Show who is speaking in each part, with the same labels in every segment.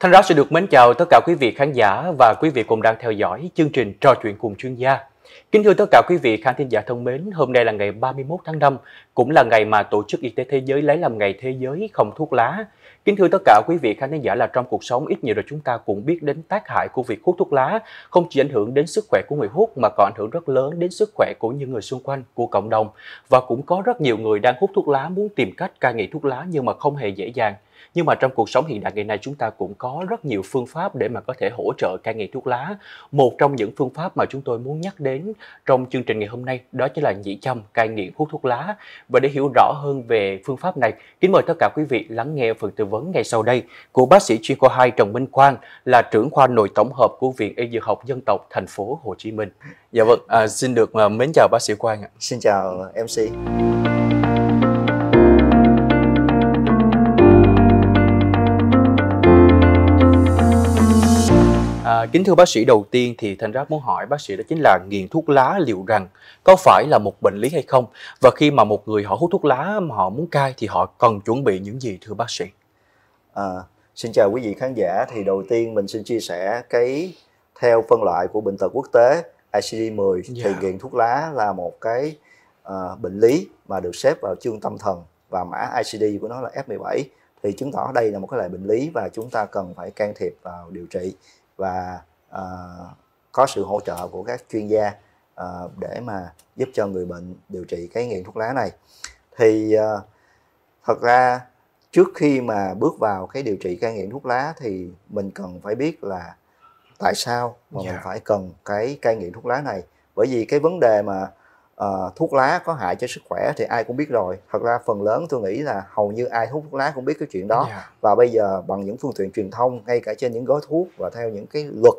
Speaker 1: Thanh Ráo sẽ được mến chào tất cả quý vị khán giả và quý vị cùng đang theo dõi chương trình Trò chuyện cùng chuyên gia. Kính thưa tất cả quý vị khán thính giả thân mến, hôm nay là ngày 31 tháng 5, cũng là ngày mà Tổ chức Y tế Thế giới lấy làm ngày thế giới không thuốc lá. Kính thưa tất cả quý vị khán thính giả là trong cuộc sống ít nhiều rồi chúng ta cũng biết đến tác hại của việc hút thuốc lá, không chỉ ảnh hưởng đến sức khỏe của người hút mà còn ảnh hưởng rất lớn đến sức khỏe của những người xung quanh, của cộng đồng. Và cũng có rất nhiều người đang hút thuốc lá muốn tìm cách cai nghiện thuốc lá nhưng mà không hề dễ dàng nhưng mà trong cuộc sống hiện đại ngày nay chúng ta cũng có rất nhiều phương pháp để mà có thể hỗ trợ cai nghiện thuốc lá một trong những phương pháp mà chúng tôi muốn nhắc đến trong chương trình ngày hôm nay đó chính là nhị châm cai nghiện hút thuốc lá và để hiểu rõ hơn về phương pháp này kính mời tất cả quý vị lắng nghe phần tư vấn ngay sau đây của bác sĩ chuyên khoa 2 Trần Minh Quang là trưởng khoa nội tổng hợp của Viện Y Dược học Dân tộc thành phố Hồ Chí Minh. Dạ vâng, à, xin được à, mến chào bác sĩ Quang ạ. Xin chào MC. kính thưa bác sĩ, đầu tiên thì thành ra muốn hỏi bác sĩ đó chính là nghiện thuốc lá liệu rằng có phải là một bệnh lý hay không? Và khi mà một người họ hút thuốc lá mà họ muốn cai thì họ cần chuẩn bị những gì thưa bác sĩ? À,
Speaker 2: xin chào quý vị khán giả. Thì đầu tiên mình xin chia sẻ cái theo phân loại của bệnh tật quốc tế ICD-10 yeah. thì dạ. nghiện thuốc lá là một cái uh, bệnh lý mà được xếp vào chương tâm thần và mã ICD của nó là F17 thì chứng tỏ đây là một cái loại bệnh lý và chúng ta cần phải can thiệp vào điều trị và uh, có sự hỗ trợ của các chuyên gia uh, để mà giúp cho người bệnh điều trị cái nghiện thuốc lá này thì uh, thật ra trước khi mà bước vào cái điều trị cai nghiện thuốc lá thì mình cần phải biết là tại sao mà yeah. mình dạ. phải cần cái cai nghiện thuốc lá này bởi vì cái vấn đề mà uh, thuốc lá có hại cho sức khỏe thì ai cũng biết rồi thật ra phần lớn tôi nghĩ là hầu như ai hút thuốc lá cũng biết cái chuyện đó yeah. Dạ. và bây giờ bằng những phương tiện truyền thông ngay cả trên những gói thuốc và theo những cái luật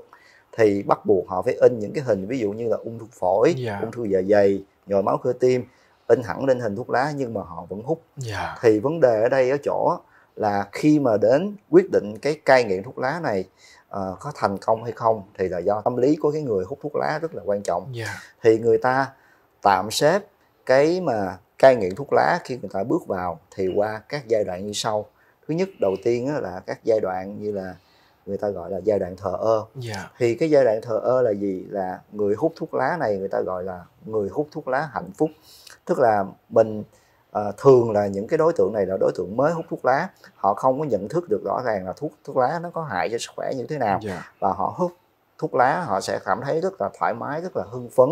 Speaker 2: thì bắt buộc họ phải in những cái hình ví dụ như là ung thư phổi yeah. Dạ. ung thư dạ dày nhồi máu cơ tim in hẳn lên hình thuốc lá nhưng mà họ vẫn hút yeah. Dạ. thì vấn đề ở đây ở chỗ là khi mà đến quyết định cái cai nghiện thuốc lá này uh, có thành công hay không thì là do tâm lý của cái người hút thuốc lá rất là quan trọng yeah. thì người ta tạm xếp cái mà cai nghiện thuốc lá khi người ta bước vào thì qua các giai đoạn như sau thứ nhất đầu tiên là các giai đoạn như là người ta gọi là giai đoạn thờ ơ yeah. Dạ. thì cái giai đoạn thờ ơ là gì là người hút thuốc lá này người ta gọi là người hút thuốc lá hạnh phúc tức là mình à, thường là những cái đối tượng này là đối tượng mới hút thuốc lá họ không có nhận thức được rõ ràng là thuốc thuốc lá nó có hại cho sức khỏe như thế nào yeah. Dạ. và họ hút thuốc lá họ sẽ cảm thấy rất là thoải mái rất là hưng phấn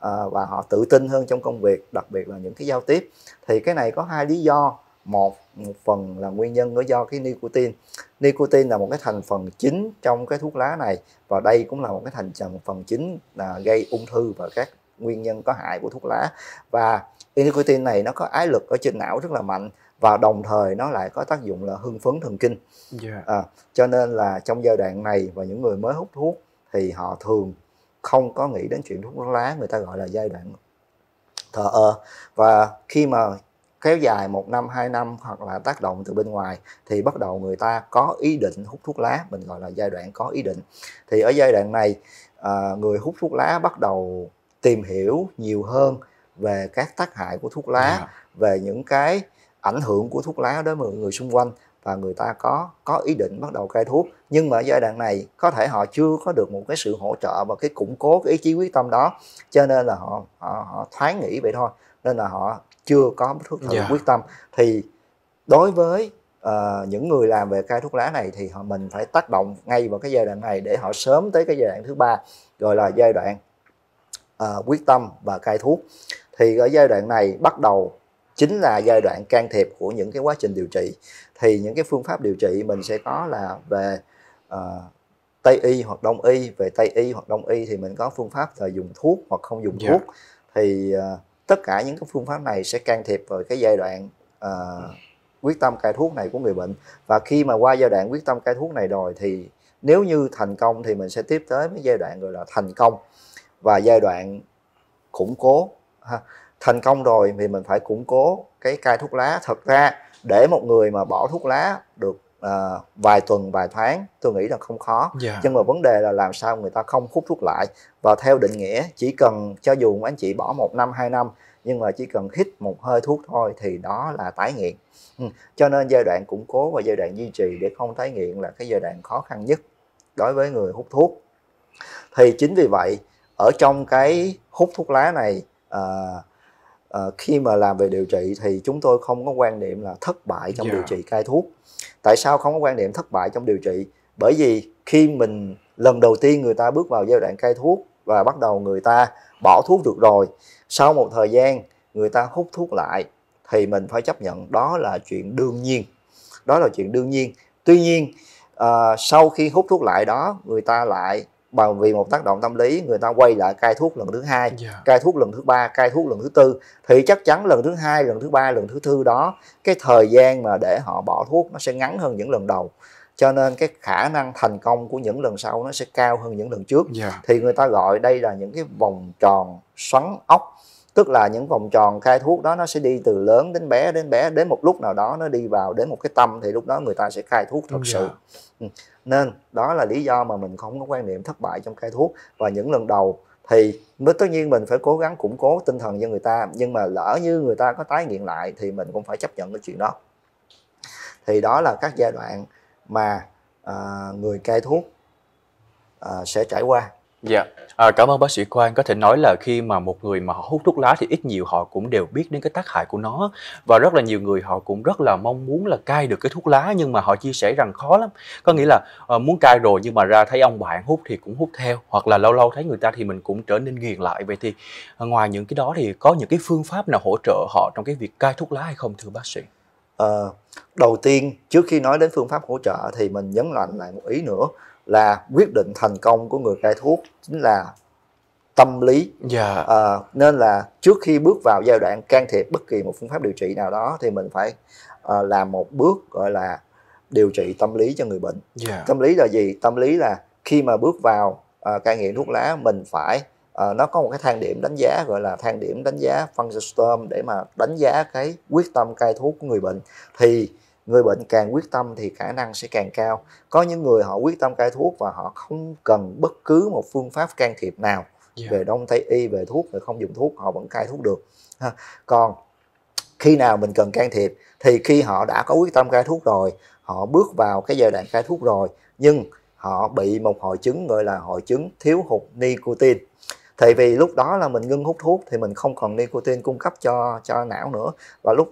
Speaker 2: à, và họ tự tin hơn trong công việc đặc biệt là những cái giao tiếp thì cái này có hai lý do một một phần là nguyên nhân nó do cái nicotine nicotine là một cái thành phần chính trong cái thuốc lá này và đây cũng là một cái thành phần chính là gây ung thư và các nguyên nhân có hại của thuốc lá và nicotine này nó có ái lực ở trên não rất là mạnh và đồng thời nó lại có tác dụng là hưng phấn thần kinh yeah. Dạ. à, ờ, cho nên là trong giai đoạn này và những người mới hút thuốc thì họ thường không có nghĩ đến chuyện thuốc lá người ta gọi là giai đoạn thờ ơ và khi mà kéo dài một năm hai năm hoặc là tác động từ bên ngoài thì bắt đầu người ta có ý định hút thuốc lá mình gọi là giai đoạn có ý định thì ở giai đoạn này à, người hút thuốc lá bắt đầu tìm hiểu nhiều hơn về các tác hại của thuốc lá à. về những cái ảnh hưởng của thuốc lá đối với người xung quanh và người ta có có ý định bắt đầu cai thuốc nhưng mà giai đoạn này có thể họ chưa có được một cái sự hỗ trợ và cái củng cố cái ý chí quyết tâm đó cho nên là họ họ, họ thoáng nghĩ vậy thôi nên là họ chưa có thuốc thử yeah. quyết tâm thì đối với uh, những người làm về cai thuốc lá này thì họ mình phải tác động ngay vào cái giai đoạn này để họ sớm tới cái giai đoạn thứ ba gọi là giai đoạn uh, quyết tâm và cai thuốc thì ở giai đoạn này bắt đầu chính là giai đoạn can thiệp của những cái quá trình điều trị thì những cái phương pháp điều trị mình sẽ có là về uh, tây y hoặc đông y về tây y hoặc đông y thì mình có phương pháp là dùng thuốc hoặc không dùng yeah. Dạ. thuốc thì uh, tất cả những cái phương pháp này sẽ can thiệp vào cái giai đoạn uh, quyết tâm cai thuốc này của người bệnh và khi mà qua giai đoạn quyết tâm cai thuốc này rồi thì nếu như thành công thì mình sẽ tiếp tới với giai đoạn gọi là thành công và giai đoạn củng cố ha thành công rồi thì mình phải củng cố cái cai thuốc lá thật ra để một người mà bỏ thuốc lá được à, vài tuần vài tháng tôi nghĩ là không khó yeah. Dạ. nhưng mà vấn đề là làm sao người ta không hút thuốc lại và theo định nghĩa chỉ cần cho dù anh chị bỏ một năm hai năm nhưng mà chỉ cần hít một hơi thuốc thôi thì đó là tái nghiện ừ. cho nên giai đoạn củng cố và giai đoạn duy trì để không tái nghiện là cái giai đoạn khó khăn nhất đối với người hút thuốc thì chính vì vậy ở trong cái hút thuốc lá này à, Ờ, khi mà làm về điều trị thì chúng tôi không có quan niệm là thất bại trong yeah. điều dạ. trị cai thuốc tại sao không có quan niệm thất bại trong điều trị bởi vì khi mình lần đầu tiên người ta bước vào giai đoạn cai thuốc và bắt đầu người ta bỏ thuốc được rồi sau một thời gian người ta hút thuốc lại thì mình phải chấp nhận đó là chuyện đương nhiên đó là chuyện đương nhiên tuy nhiên à, sau khi hút thuốc lại đó người ta lại bởi vì một tác động tâm lý người ta quay lại cai thuốc lần thứ hai yeah. Dạ. cai thuốc lần thứ ba cai thuốc lần thứ tư thì chắc chắn lần thứ hai lần thứ ba lần thứ tư đó cái thời gian mà để họ bỏ thuốc nó sẽ ngắn hơn những lần đầu cho nên cái khả năng thành công của những lần sau nó sẽ cao hơn những lần trước yeah. Dạ. thì người ta gọi đây là những cái vòng tròn xoắn ốc tức là những vòng tròn khai thuốc đó nó sẽ đi từ lớn đến bé đến bé đến một lúc nào đó nó đi vào đến một cái tâm thì lúc đó người ta sẽ khai thuốc thật yeah. sự ừ. nên đó là lý do mà mình không có quan niệm thất bại trong khai thuốc và những lần đầu thì mới tất nhiên mình phải cố gắng củng cố tinh thần cho người ta nhưng mà lỡ như người ta có tái nghiện lại thì mình cũng phải chấp nhận cái chuyện đó thì đó là các giai đoạn mà à, người cai thuốc à, sẽ trải qua
Speaker 1: Dạ, à, cảm ơn bác sĩ Quang. Có thể nói là khi mà một người mà họ hút thuốc lá thì ít nhiều họ cũng đều biết đến cái tác hại của nó và rất là nhiều người họ cũng rất là mong muốn là cai được cái thuốc lá nhưng mà họ chia sẻ rằng khó lắm. Có nghĩa là à, muốn cai rồi nhưng mà ra thấy ông bạn hút thì cũng hút theo hoặc là lâu lâu thấy người ta thì mình cũng trở nên nghiền lại. Vậy thì à, ngoài những cái đó thì có những cái phương pháp nào hỗ trợ họ trong cái việc cai thuốc lá hay không thưa bác sĩ?
Speaker 2: À, đầu tiên trước khi nói đến phương pháp hỗ trợ thì mình nhấn mạnh lại một ý nữa là quyết định thành công của người cai thuốc chính là tâm lý yeah. Dạ. à, nên là trước khi bước vào giai đoạn can thiệp bất kỳ một phương pháp điều trị nào đó thì mình phải à, làm một bước gọi là điều trị tâm lý cho người bệnh yeah. Dạ. tâm lý là gì tâm lý là khi mà bước vào à, cai nghiện thuốc lá mình phải à, nó có một cái thang điểm đánh giá gọi là thang điểm đánh giá function storm để mà đánh giá cái quyết tâm cai thuốc của người bệnh thì người bệnh càng quyết tâm thì khả năng sẽ càng cao có những người họ quyết tâm cai thuốc và họ không cần bất cứ một phương pháp can thiệp nào yeah. về đông tây y về thuốc về không dùng thuốc họ vẫn cai thuốc được ha. còn khi nào mình cần can thiệp thì khi họ đã có quyết tâm cai thuốc rồi họ bước vào cái giai đoạn cai thuốc rồi nhưng họ bị một hội chứng gọi là hội chứng thiếu hụt nicotine thì vì lúc đó là mình ngưng hút thuốc thì mình không còn nicotine cung cấp cho cho não nữa và lúc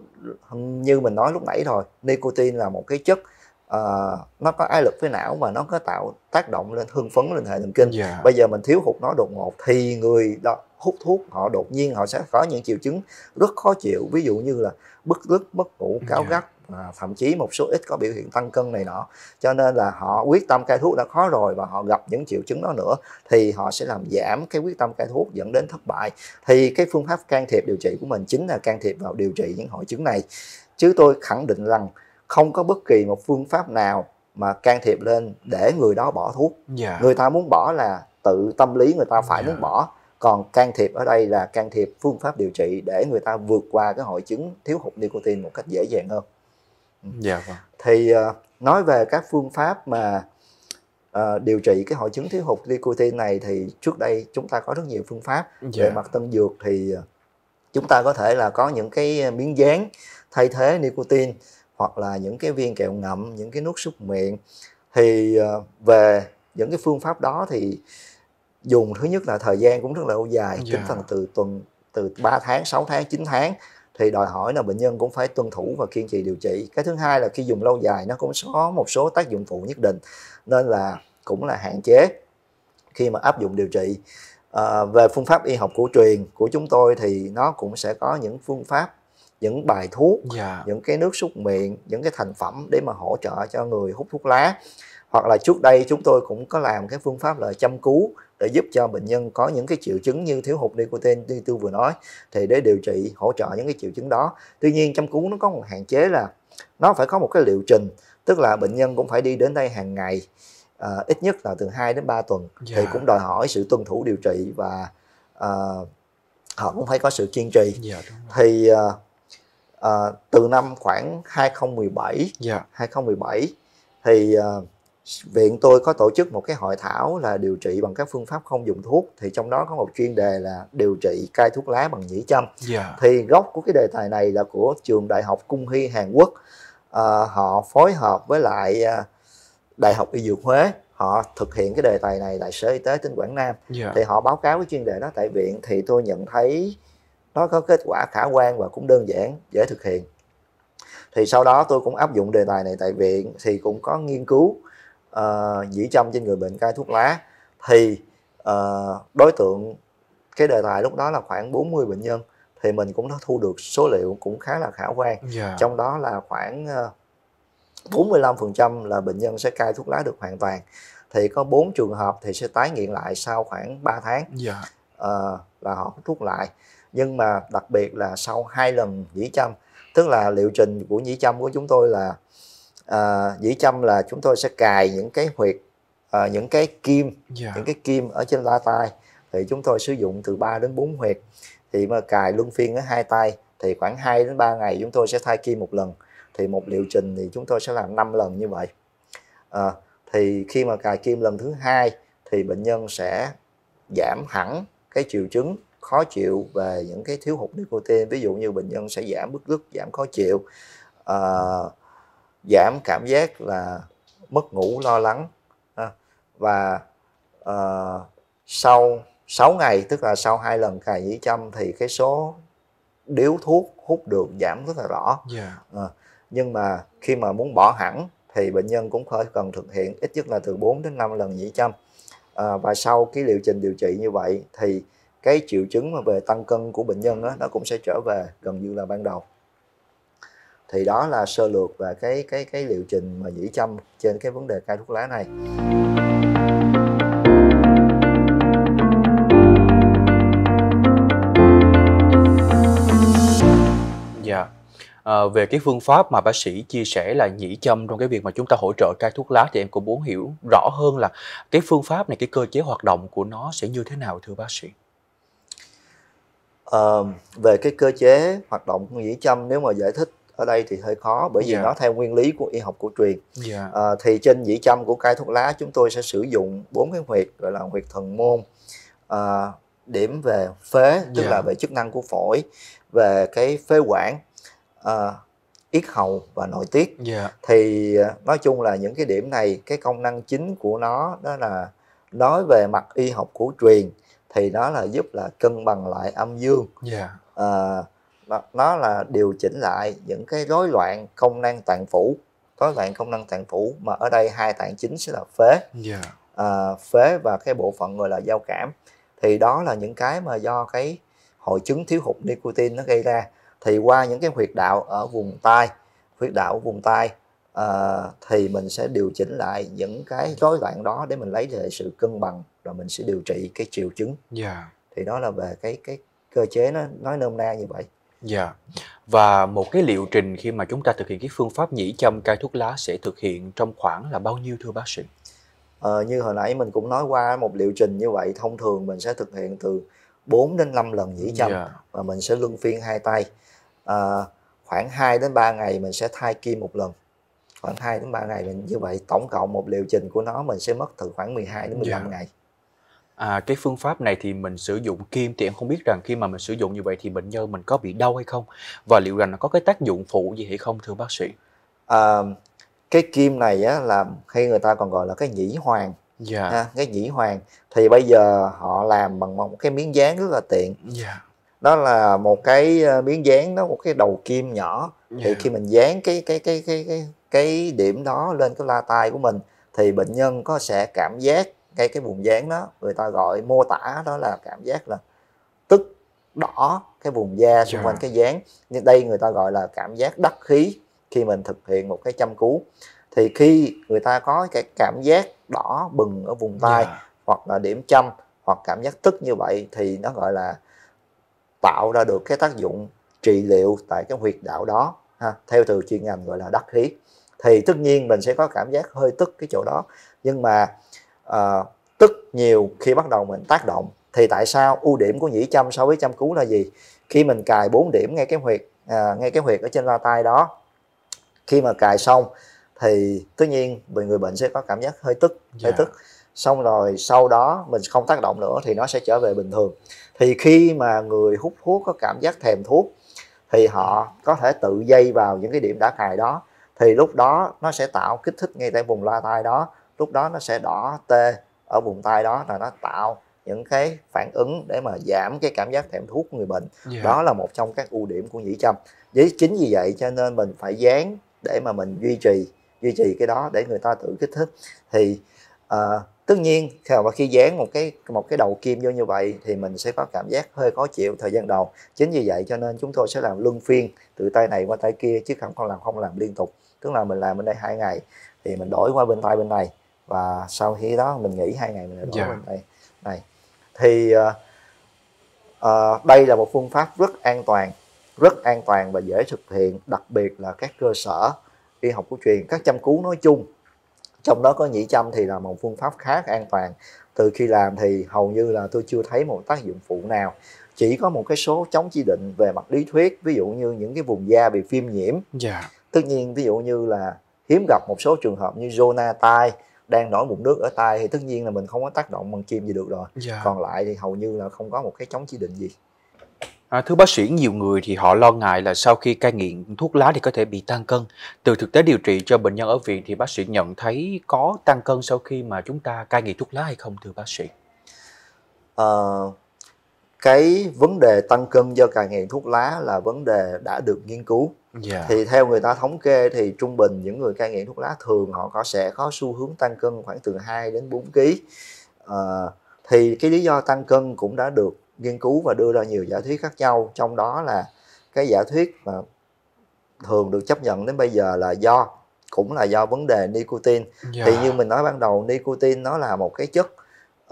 Speaker 2: như mình nói lúc nãy rồi nicotine là một cái chất uh, nó có áp lực với não mà nó có tạo tác động lên hưng phấn lên hệ thần kinh yeah. Dạ. bây giờ mình thiếu hụt nó đột ngột thì người đó hút thuốc họ đột nhiên họ sẽ có những triệu chứng rất khó chịu ví dụ như là bức rứt mất ngủ dạ. cáo yeah. gắt à, thậm chí một số ít có biểu hiện tăng cân này nọ cho nên là họ quyết tâm cai thuốc đã khó rồi và họ gặp những triệu chứng đó nữa thì họ sẽ làm giảm cái quyết tâm cai thuốc dẫn đến thất bại thì cái phương pháp can thiệp điều trị của mình chính là can thiệp vào điều trị những hội chứng này chứ tôi khẳng định rằng không có bất kỳ một phương pháp nào mà can thiệp lên để người đó bỏ thuốc yeah. Dạ. người ta muốn bỏ là tự tâm lý người ta phải yeah. Dạ. muốn bỏ còn can thiệp ở đây là can thiệp phương pháp điều trị để người ta vượt qua cái hội chứng thiếu hụt nicotine một cách dễ dàng hơn Dạ vâng. Thì ờ, nói về các phương pháp mà uh, điều trị cái hội chứng thiếu hụt nicotine này thì trước đây chúng ta có rất nhiều phương pháp dạ. về mặt tân dược thì ờ, chúng ta có thể là có những cái miếng dán thay thế nicotine hoặc là những cái viên kẹo ngậm, những cái nút súc miệng thì uh, về những cái phương pháp đó thì dùng thứ nhất là thời gian cũng rất là lâu dài yeah. Dạ. tính thành từ tuần từ 3 tháng 6 tháng 9 tháng thì đòi hỏi là bệnh nhân cũng phải tuân thủ và kiên trì điều trị cái thứ hai là khi dùng lâu dài nó cũng có một số tác dụng phụ nhất định nên là cũng là hạn chế khi mà áp dụng điều trị à, về phương pháp y học cổ truyền của chúng tôi thì nó cũng sẽ có những phương pháp những bài thuốc yeah. Dạ. những cái nước súc miệng những cái thành phẩm để mà hỗ trợ cho người hút thuốc lá hoặc là trước đây chúng tôi cũng có làm cái phương pháp là chăm cứu để giúp cho bệnh nhân có những cái triệu chứng như thiếu hụt nicotine như tôi vừa nói thì để điều trị hỗ trợ những cái triệu chứng đó tuy nhiên chăm cứu nó có một hạn chế là nó phải có một cái liệu trình tức là bệnh nhân cũng phải đi đến đây hàng ngày à, ít nhất là từ 2 đến 3 tuần yeah. thì dạ. cũng đòi hỏi sự tuân thủ điều trị và à, họ cũng phải có sự kiên trì yeah, dạ, thì à, à, từ năm khoảng 2017 yeah. 2017 thì uh, viện tôi có tổ chức một cái hội thảo là điều trị bằng các phương pháp không dùng thuốc thì trong đó có một chuyên đề là điều trị cai thuốc lá bằng nhĩ châm yeah. Dạ. thì gốc của cái đề tài này là của trường đại học cung hy hàn quốc à, họ phối hợp với lại à, đại học y dược huế họ thực hiện cái đề tài này tại sở y tế tỉnh quảng nam yeah. Dạ. thì họ báo cáo cái chuyên đề đó tại viện thì tôi nhận thấy nó có kết quả khả quan và cũng đơn giản dễ thực hiện thì sau đó tôi cũng áp dụng đề tài này tại viện thì cũng có nghiên cứu uh, dĩ châm trên người bệnh cai thuốc lá thì uh, đối tượng cái đề tài lúc đó là khoảng 40 bệnh nhân thì mình cũng đã thu được số liệu cũng khá là khả quan yeah. Dạ. trong đó là khoảng uh, ờ, 45% là bệnh nhân sẽ cai thuốc lá được hoàn toàn thì có bốn trường hợp thì sẽ tái nghiện lại sau khoảng 3 tháng yeah. Dạ. uh, ờ, là họ hút thuốc lại nhưng mà đặc biệt là sau hai lần dĩ châm tức là liệu trình của dĩ châm của chúng tôi là à, dĩ châm là chúng tôi sẽ cài những cái huyệt à, những cái kim yeah. Dạ. những cái kim ở trên la tay thì chúng tôi sử dụng từ 3 đến 4 huyệt thì mà cài luân phiên ở hai tay thì khoảng 2 đến 3 ngày chúng tôi sẽ thay kim một lần thì một liệu trình thì chúng tôi sẽ làm 5 lần như vậy à, thì khi mà cài kim lần thứ hai thì bệnh nhân sẽ giảm hẳn cái triệu chứng khó chịu về những cái thiếu hụt nicotine ví dụ như bệnh nhân sẽ giảm bức rứt giảm khó chịu à, giảm cảm giác là mất ngủ lo lắng và uh, sau 6 ngày tức là sau hai lần cài nhĩ châm thì cái số điếu thuốc hút được giảm rất là rõ yeah. Dạ. uh, ờ, nhưng mà khi mà muốn bỏ hẳn thì bệnh nhân cũng phải cần thực hiện ít nhất là từ 4 đến 5 lần nhĩ châm uh, và sau cái liệu trình điều trị như vậy thì cái triệu chứng mà về tăng cân của bệnh nhân đó, nó cũng sẽ trở về gần như là ban đầu thì đó là sơ lược và cái cái cái liệu trình mà nhĩ châm trên cái vấn
Speaker 1: đề cai thuốc lá này dạ à, về cái phương pháp mà bác sĩ chia sẻ là nhĩ châm trong cái việc mà chúng ta hỗ trợ cai thuốc lá thì em cũng muốn hiểu rõ hơn là cái phương pháp này cái cơ chế hoạt động của nó sẽ như thế nào thưa bác sĩ à, về cái cơ chế hoạt động của nhĩ châm
Speaker 2: nếu mà giải thích ở đây thì hơi khó bởi vì yeah. Dạ. nó theo nguyên lý của y học cổ truyền yeah. Dạ. à, ờ, thì trên dĩ châm của cây thuốc lá chúng tôi sẽ sử dụng bốn cái huyệt gọi là huyệt thần môn à, điểm về phế tức yeah. Dạ. là về chức năng của phổi về cái phế quản à, yết hầu và nội tiết yeah. thì nói chung là những cái điểm này cái công năng chính của nó đó là nói về mặt y học cổ truyền thì nó là giúp là cân bằng lại âm dương yeah. à, nó, nó là điều chỉnh lại những cái rối loạn công năng tạng phủ rối loạn công năng tạng phủ mà ở đây hai tạng chính sẽ là phế yeah. Dạ. à, phế và cái bộ phận gọi là giao cảm thì đó là những cái mà do cái hội chứng thiếu hụt nicotine nó gây ra thì qua những cái huyệt đạo ở vùng tai huyệt đạo ở vùng tai à, thì mình sẽ điều chỉnh lại những cái rối loạn đó để mình lấy lại sự cân bằng rồi mình sẽ điều trị cái triệu chứng yeah. Dạ. thì đó là về cái cái cơ chế nó nói nôm na như vậy
Speaker 1: Dạ. Và một cái liệu trình khi mà chúng ta thực hiện cái phương pháp nhĩ châm cai thuốc lá sẽ thực hiện trong khoảng là bao nhiêu thưa bác sĩ?
Speaker 2: Ờ, như hồi nãy mình cũng nói qua một liệu trình như vậy thông thường mình sẽ thực hiện từ 4 đến 5 lần nhĩ châm dạ. và mình sẽ luân phiên hai tay. À, khoảng 2 đến 3 ngày mình sẽ thay kim một lần. Khoảng 2 đến 3 ngày mình như vậy tổng cộng một liệu trình của nó mình sẽ mất từ khoảng 12 đến 15 dạ. ngày.
Speaker 1: À, cái phương pháp này thì mình sử dụng kim thì em không biết rằng khi mà mình sử dụng như vậy thì bệnh nhân mình có bị đau hay không và liệu rằng nó có cái tác dụng phụ gì hay không thưa bác sĩ? À, cái kim này á, là hay
Speaker 2: người ta còn gọi là cái nhĩ hoàng yeah. Dạ. ha, cái nhĩ hoàng thì bây giờ họ làm bằng một cái miếng dán rất là tiện yeah. Dạ. đó là một cái ờ, miếng dán nó một cái đầu kim nhỏ yeah. thì dạ. khi mình dán cái cái cái cái cái cái điểm đó lên cái la tai của mình thì bệnh nhân có sẽ cảm giác cái cái vùng dán đó người ta gọi mô tả đó là cảm giác là tức đỏ cái vùng da xung dạ. quanh cái dán nhưng đây người ta gọi là cảm giác đắc khí khi mình thực hiện một cái chăm cứu thì khi người ta có cái cảm giác đỏ bừng ở vùng tay yeah. Dạ. hoặc là điểm châm hoặc cảm giác tức như vậy thì nó gọi là tạo ra được cái tác dụng trị liệu tại cái huyệt đạo đó ha, theo từ chuyên ngành gọi là đắc khí thì tất nhiên mình sẽ có cảm giác hơi tức cái chỗ đó nhưng mà à, tức nhiều khi bắt đầu mình tác động thì tại sao ưu điểm của nhĩ châm so với châm cứu là gì khi mình cài 4 điểm ngay cái huyệt à, ngay cái huyệt ở trên la tay đó khi mà cài xong thì tất nhiên người bệnh sẽ có cảm giác hơi tức yeah. hơi dạ. tức xong rồi sau đó mình không tác động nữa thì nó sẽ trở về bình thường thì khi mà người hút thuốc có cảm giác thèm thuốc thì họ có thể tự dây vào những cái điểm đã cài đó thì lúc đó nó sẽ tạo kích thích ngay tại vùng loa tai đó lúc đó nó sẽ đỏ tê ở vùng tay đó là nó tạo những cái phản ứng để mà giảm cái cảm giác thèm thuốc của người bệnh yeah. Dạ. đó là một trong các ưu điểm của nhĩ châm với chính vì vậy cho nên mình phải dán để mà mình duy trì duy trì cái đó để người ta tự kích thích thì uh, tất nhiên khi mà khi dán một cái một cái đầu kim vô như vậy thì mình sẽ có cảm giác hơi khó chịu thời gian đầu chính vì vậy cho nên chúng tôi sẽ làm luân phiên từ tay này qua tay kia chứ không không làm không làm liên tục tức là mình làm bên đây hai ngày thì mình đổi qua bên tay bên này và sau khi đó mình nghỉ hai ngày mình lại đổ yeah. bên này này thì uh, uh, đây là một phương pháp rất an toàn rất an toàn và dễ thực hiện đặc biệt là các cơ sở y học cổ truyền các chăm cứu nói chung trong đó có nhĩ châm thì là một phương pháp khá an toàn từ khi làm thì hầu như là tôi chưa thấy một tác dụng phụ nào chỉ có một cái số chống chỉ định về mặt lý thuyết ví dụ như những cái vùng da bị viêm nhiễm yeah. Dạ. tất nhiên ví dụ như là hiếm gặp một số trường hợp như zona tai đang nổi mụn nước ở tay thì tất nhiên là mình không có tác động bằng kim gì được rồi dạ. còn lại thì hầu như là không có một cái chống chỉ định gì
Speaker 1: À, thưa bác sĩ, nhiều người thì họ lo ngại là sau khi cai nghiện thuốc lá thì có thể bị tăng cân. Từ thực tế điều trị cho bệnh nhân ở viện thì bác sĩ nhận thấy có tăng cân sau khi mà chúng ta cai nghiện thuốc lá hay không thưa bác sĩ? À,
Speaker 2: cái vấn đề tăng cân do cai nghiện thuốc lá là vấn đề đã được nghiên cứu Yeah. Dạ. Thì theo người ta thống kê thì trung bình những người cai nghiện thuốc lá thường họ có sẽ có xu hướng tăng cân khoảng từ 2 đến 4 kg. À, thì cái lý do tăng cân cũng đã được nghiên cứu và đưa ra nhiều giả thuyết khác nhau, trong đó là cái giả thuyết mà thường được chấp nhận đến bây giờ là do cũng là do vấn đề nicotine. Yeah. Thì dạ. như mình nói ban đầu nicotine nó là một cái chất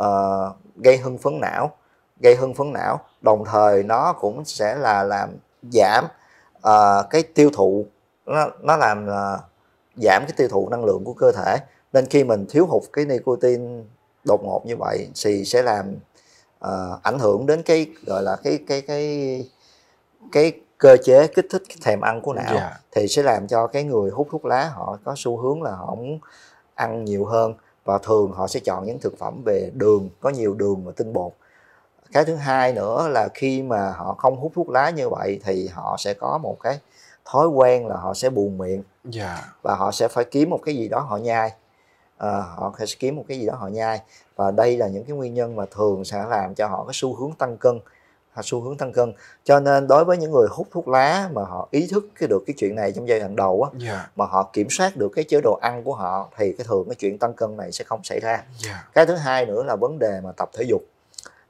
Speaker 2: uh, gây hưng phấn não, gây hưng phấn não, đồng thời nó cũng sẽ là làm giảm uh, cái tiêu thụ nó, nó làm uh, giảm cái tiêu thụ năng lượng của cơ thể nên khi mình thiếu hụt cái nicotine đột ngột như vậy thì sẽ làm uh, ảnh hưởng đến cái gọi là cái cái cái cái cơ chế kích thích cái thèm ăn của não yeah. Dạ. thì sẽ làm cho cái người hút thuốc lá họ có xu hướng là họ muốn ăn nhiều hơn và thường họ sẽ chọn những thực phẩm về đường có nhiều đường và tinh bột cái thứ hai nữa là khi mà họ không hút thuốc lá như vậy thì họ sẽ có một cái thói quen là họ sẽ buồn miệng yeah. Dạ. và họ sẽ phải kiếm một cái gì đó họ nhai à, họ sẽ kiếm một cái gì đó họ nhai và đây là những cái nguyên nhân mà thường sẽ làm cho họ có xu hướng tăng cân à, xu hướng tăng cân cho nên đối với những người hút thuốc lá mà họ ý thức cái được cái chuyện này trong giai đoạn đầu á yeah. Dạ. mà họ kiểm soát được cái chế độ ăn của họ thì cái thường cái chuyện tăng cân này sẽ không xảy ra yeah. Dạ. cái thứ hai nữa là vấn đề mà tập thể dục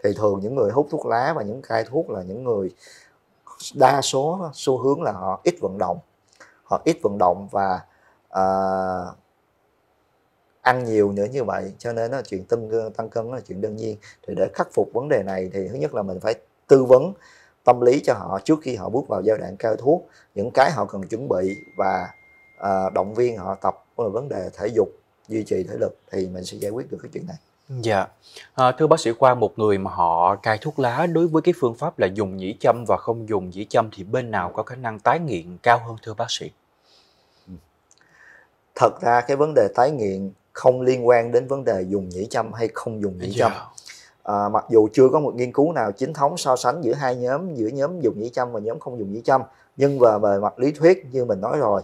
Speaker 2: thì thường những người hút thuốc lá và những cai thuốc là những người đa số xu hướng là họ ít vận động họ ít vận động và uh, ăn nhiều nữa như vậy cho nên là chuyện tăng tăng cân là chuyện đương nhiên thì để khắc phục vấn đề này thì thứ nhất là mình phải tư vấn tâm lý cho họ trước khi họ bước vào giai đoạn cai thuốc những cái họ cần chuẩn bị và uh, động viên họ tập ờ, vấn đề thể dục duy trì thể lực thì mình sẽ giải quyết được cái chuyện này
Speaker 1: Dạ, à, thưa bác sĩ Khoa, một người mà họ cai thuốc lá đối với cái phương pháp là dùng nhĩ châm và không dùng nhĩ châm thì bên nào có khả năng tái nghiện cao hơn thưa bác sĩ? Ừ.
Speaker 2: Thật ra cái vấn đề tái nghiện không liên quan đến vấn đề dùng nhĩ châm hay không dùng nhĩ dạ. châm. À, mặc dù chưa có một nghiên cứu nào chính thống so sánh giữa hai nhóm, giữa nhóm dùng nhĩ châm và nhóm không dùng nhĩ châm, nhưng về về mặt lý thuyết như mình nói rồi,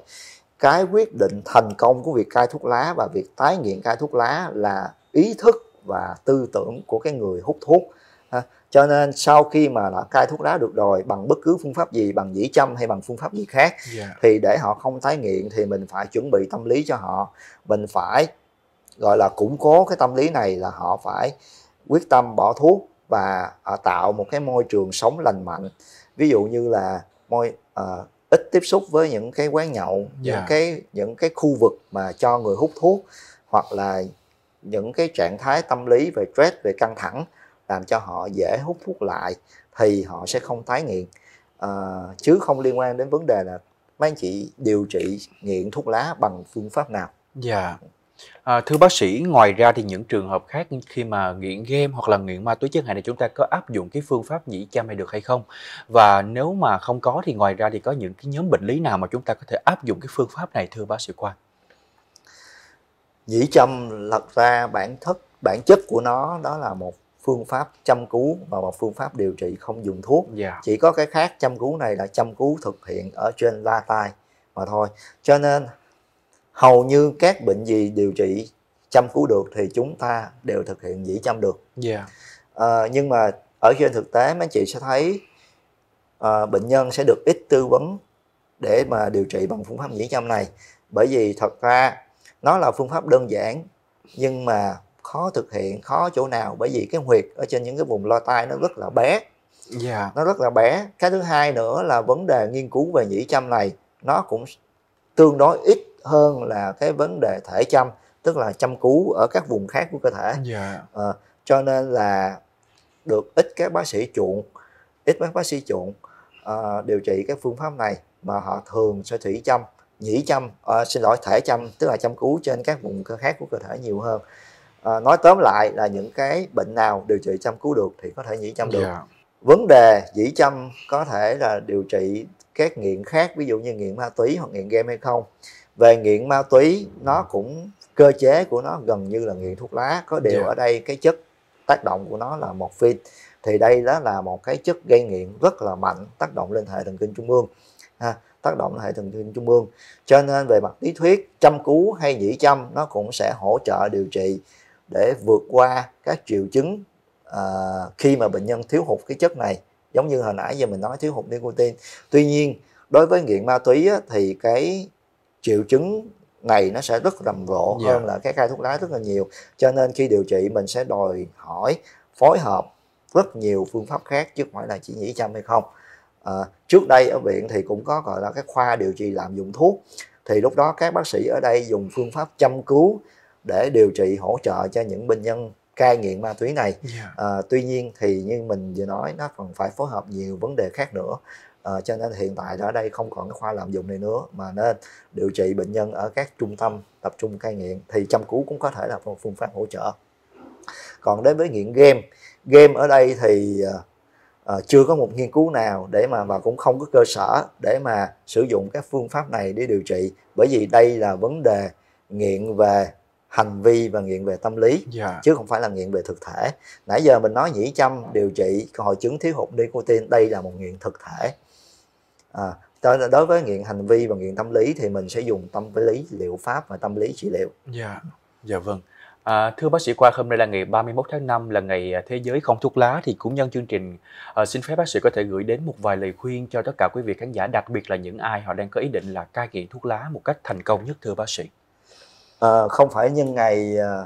Speaker 2: cái quyết định thành công của việc cai thuốc lá và việc tái nghiện cai thuốc lá là ý thức và tư tưởng của cái người hút thuốc à, cho nên sau khi mà đã cai thuốc lá được rồi bằng bất cứ phương pháp gì bằng dĩ châm hay bằng phương pháp gì khác yeah. Dạ. thì để họ không tái nghiện thì mình phải chuẩn bị tâm lý cho họ mình phải gọi là củng cố cái tâm lý này là họ phải quyết tâm bỏ thuốc và à, tạo một cái môi trường sống lành mạnh ví dụ như là môi à, ít tiếp xúc với những cái quán nhậu yeah. Dạ. những cái những cái khu vực mà cho người hút thuốc hoặc là những cái trạng thái tâm lý về stress về căng thẳng làm cho họ dễ hút thuốc lại thì họ sẽ không tái nghiện à, chứ không liên quan đến vấn đề là mấy anh chị điều trị nghiện thuốc lá bằng phương pháp nào
Speaker 1: dạ yeah. Ờ, à, thưa bác sĩ, ngoài ra thì những trường hợp khác khi mà nghiện game hoặc là nghiện ma túy chất hại thì chúng ta có áp dụng cái phương pháp nhĩ chăm này được hay không? Và nếu mà không có thì ngoài ra thì có những cái nhóm bệnh lý nào mà chúng ta có thể áp dụng cái phương pháp này thưa bác sĩ Quang?
Speaker 2: Dĩ châm lật ra bản thất bản chất của nó đó là một phương pháp chăm cứu và một phương pháp điều trị không dùng thuốc. Yeah. Dạ. Chỉ có cái khác chăm cứu này là chăm cứu thực hiện ở trên la tai mà thôi. Cho nên hầu như các bệnh gì điều trị chăm cứu được thì chúng ta đều thực hiện dĩ châm được. Yeah. Dạ. À, ờ, nhưng mà ở trên thực tế mấy chị sẽ thấy à, bệnh nhân sẽ được ít tư vấn để mà điều trị bằng phương pháp dĩ châm này bởi vì thật ra nó là phương pháp đơn giản nhưng mà khó thực hiện khó chỗ nào bởi vì cái huyệt ở trên những cái vùng lo tai nó rất là bé yeah. Dạ. nó rất là bé cái thứ hai nữa là vấn đề nghiên cứu về nhĩ châm này nó cũng tương đối ít hơn là cái vấn đề thể châm tức là châm cứu ở các vùng khác của cơ thể yeah. Dạ. à, ờ, cho nên là được ít các bác sĩ chuộng ít các bác sĩ chuộng à, điều trị các phương pháp này mà họ thường sẽ thủy châm nhĩ châm à, xin lỗi thể châm tức là châm cứu trên các vùng cơ khác của cơ thể nhiều hơn à, nói tóm lại là những cái bệnh nào điều trị châm cứu được thì có thể nhĩ châm được yeah. Dạ. vấn đề dĩ châm có thể là điều trị các nghiện khác ví dụ như nghiện ma túy hoặc nghiện game hay không về nghiện ma túy nó cũng cơ chế của nó gần như là nghiện thuốc lá có điều yeah. Dạ. ở đây cái chất tác động của nó là phi thì đây đó là một cái chất gây nghiện rất là mạnh tác động lên hệ thần kinh trung ương ha tác động hệ thần kinh trung ương cho nên về mặt lý thuyết chăm cú hay nhĩ chăm nó cũng sẽ hỗ trợ điều trị để vượt qua các triệu chứng à, khi mà bệnh nhân thiếu hụt cái chất này giống như hồi nãy giờ mình nói thiếu hụt nicotine tuy nhiên đối với nghiện ma túy á, thì cái triệu chứng này nó sẽ rất rầm rộ yeah. Dạ. hơn là cái cai thuốc lá rất là nhiều cho nên khi điều trị mình sẽ đòi hỏi phối hợp rất nhiều phương pháp khác chứ không phải là chỉ nhĩ chăm hay không à, trước đây ở viện thì cũng có gọi là cái khoa điều trị làm dụng thuốc thì lúc đó các bác sĩ ở đây dùng phương pháp chăm cứu để điều trị hỗ trợ cho những bệnh nhân cai nghiện ma túy này à, tuy nhiên thì như mình vừa nói nó còn phải phối hợp nhiều vấn đề khác nữa à, cho nên hiện tại ở đây không còn cái khoa làm dụng này nữa mà nên điều trị bệnh nhân ở các trung tâm tập trung cai nghiện thì chăm cứu cũng có thể là một phương pháp hỗ trợ còn đến với nghiện game game ở đây thì uh, chưa có một nghiên cứu nào để mà và cũng không có cơ sở để mà sử dụng các phương pháp này để điều trị bởi vì đây là vấn đề nghiện về hành vi và nghiện về tâm lý yeah. Dạ. chứ không phải là nghiện về thực thể nãy giờ mình nói nhĩ châm điều trị hội chứng thiếu hụt nicotine đây là một nghiện thực thể à, đối với nghiện hành vi và nghiện tâm lý thì mình sẽ dùng tâm lý liệu pháp và tâm lý trị liệu
Speaker 1: dạ yeah. dạ vâng À, thưa bác sĩ Khoa, hôm nay là ngày 31 tháng 5 là ngày à, Thế giới không thuốc lá thì cũng nhân chương trình à, xin phép bác sĩ có thể gửi đến một vài lời khuyên cho tất cả quý vị khán giả, đặc biệt là những ai họ đang có ý định là cai nghiện thuốc lá một cách thành công nhất thưa bác sĩ.
Speaker 2: À, không phải nhân ngày à,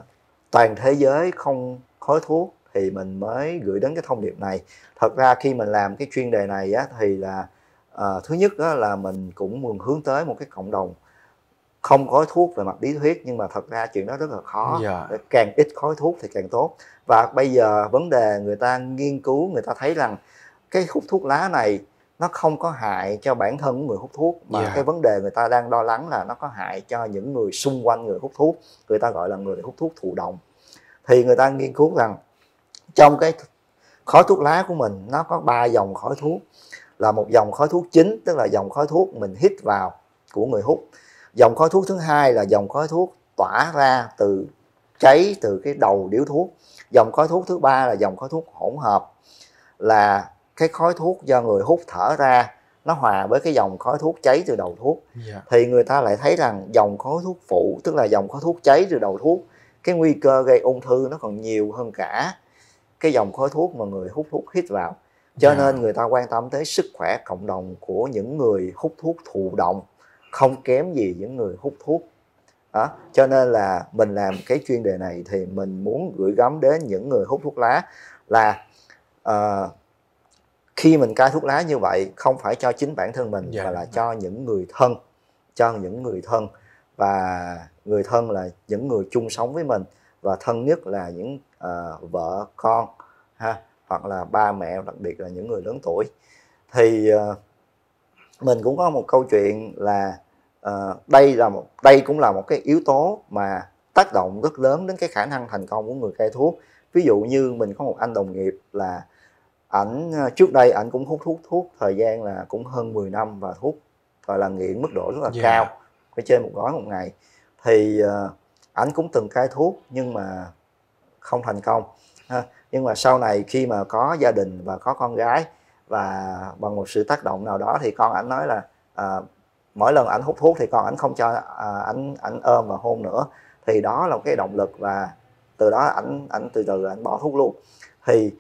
Speaker 2: toàn thế giới không khói thuốc thì mình mới gửi đến cái thông điệp này. Thật ra khi mình làm cái chuyên đề này á, thì là à, thứ nhất á, là mình cũng muốn hướng tới một cái cộng đồng không khói thuốc về mặt lý thuyết nhưng mà thật ra chuyện đó rất là khó yeah. Dạ. càng ít khói thuốc thì càng tốt và bây giờ vấn đề người ta nghiên cứu người ta thấy rằng cái hút thuốc lá này nó không có hại cho bản thân của người hút thuốc mà yeah. Dạ. cái vấn đề người ta đang lo lắng là nó có hại cho những người xung quanh người hút thuốc người ta gọi là người hút thuốc thụ động thì người ta nghiên cứu rằng trong cái khói thuốc lá của mình nó có ba dòng khói thuốc là một dòng khói thuốc chính tức là dòng khói thuốc mình hít vào của người hút dòng khói thuốc thứ hai là dòng khói thuốc tỏa ra từ cháy từ cái đầu điếu thuốc dòng khói thuốc thứ ba là dòng khói thuốc hỗn hợp là cái khói thuốc do người hút thở ra nó hòa với cái dòng khói thuốc cháy từ đầu thuốc yeah. Dạ. thì người ta lại thấy rằng dòng khói thuốc phụ tức là dòng khói thuốc cháy từ đầu thuốc cái nguy cơ gây ung thư nó còn nhiều hơn cả cái dòng khói thuốc mà người hút thuốc hít vào cho yeah. Dạ. nên người ta quan tâm tới sức khỏe cộng đồng của những người hút thuốc thụ động không kém gì những người hút thuốc đó. cho nên là mình làm cái chuyên đề này thì mình muốn gửi gắm đến những người hút thuốc lá là uh, khi mình cai thuốc lá như vậy không phải cho chính bản thân mình dạ. mà là cho những người thân cho những người thân và người thân là những người chung sống với mình và thân nhất là những uh, vợ con ha hoặc là ba mẹ đặc biệt là những người lớn tuổi thì uh, mình cũng có một câu chuyện là uh, đây là một đây cũng là một cái yếu tố mà tác động rất lớn đến cái khả năng thành công của người cai thuốc ví dụ như mình có một anh đồng nghiệp là ảnh ờ, trước đây ảnh cũng hút thuốc thuốc thời gian là cũng hơn 10 năm và thuốc gọi là nghiện mức độ rất là yeah. cao phải trên một gói một ngày thì uh, ảnh cũng từng cai thuốc nhưng mà không thành công ha. nhưng mà sau này khi mà có gia đình và có con gái và bằng một sự tác động nào đó thì con ảnh nói là à, mỗi lần ảnh hút thuốc thì con ảnh không cho à, ảnh ảnh ôm và hôn nữa thì đó là một cái động lực và từ đó ảnh ảnh từ từ ảnh bỏ thuốc luôn thì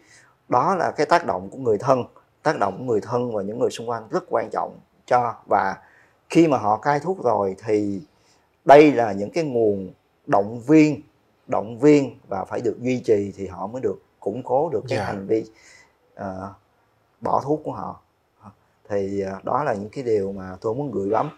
Speaker 2: đó là cái tác động của người thân tác động của người thân và những người xung quanh rất quan trọng cho và khi mà họ cai thuốc rồi thì đây là những cái nguồn động viên động viên và phải được duy trì thì họ mới được củng cố được cái yeah. Dạ. hành vi uh, bỏ thuốc của họ thì à, đó là những cái điều mà tôi muốn gửi gắm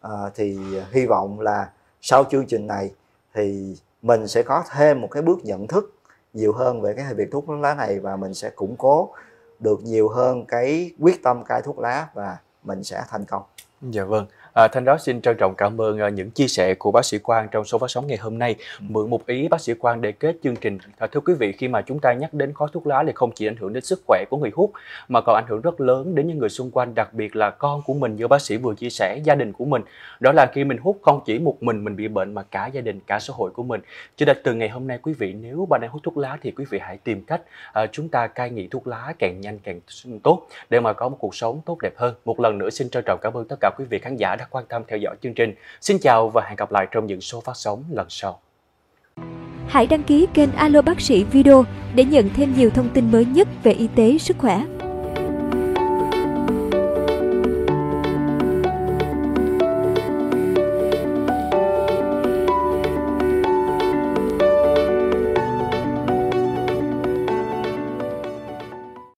Speaker 2: à, thì à, hy vọng là sau chương trình này thì mình sẽ có thêm một cái bước nhận thức nhiều hơn về cái việc thuốc lá này và mình sẽ củng cố được nhiều hơn cái quyết tâm cai thuốc lá và mình sẽ thành công.
Speaker 1: Dạ vâng. À, Thanh đó xin trân trọng cảm ơn à, những chia sẻ của bác sĩ Quang trong số phát sóng ngày hôm nay. Ừ. Mượn một ý bác sĩ Quang để kết chương trình. À, thưa quý vị, khi mà chúng ta nhắc đến khói thuốc lá thì không chỉ ảnh hưởng đến sức khỏe của người hút mà còn ảnh hưởng rất lớn đến những người xung quanh, đặc biệt là con của mình như bác sĩ vừa chia sẻ, gia đình của mình. Đó là khi mình hút không chỉ một mình mình bị bệnh mà cả gia đình, cả xã hội của mình. Cho nên từ ngày hôm nay quý vị nếu bạn đang hút thuốc lá thì quý vị hãy tìm cách à, chúng ta cai nghiện thuốc lá càng nhanh càng tốt để mà có một cuộc sống tốt đẹp hơn. Một lần nữa xin trân trọng cảm ơn tất cả quý vị khán giả đã đã quan tâm theo dõi chương trình. Xin chào và hẹn gặp lại trong những số phát sóng lần sau. Hãy đăng ký kênh Alo Bác sĩ Video để nhận thêm nhiều thông tin mới nhất về y tế, sức khỏe.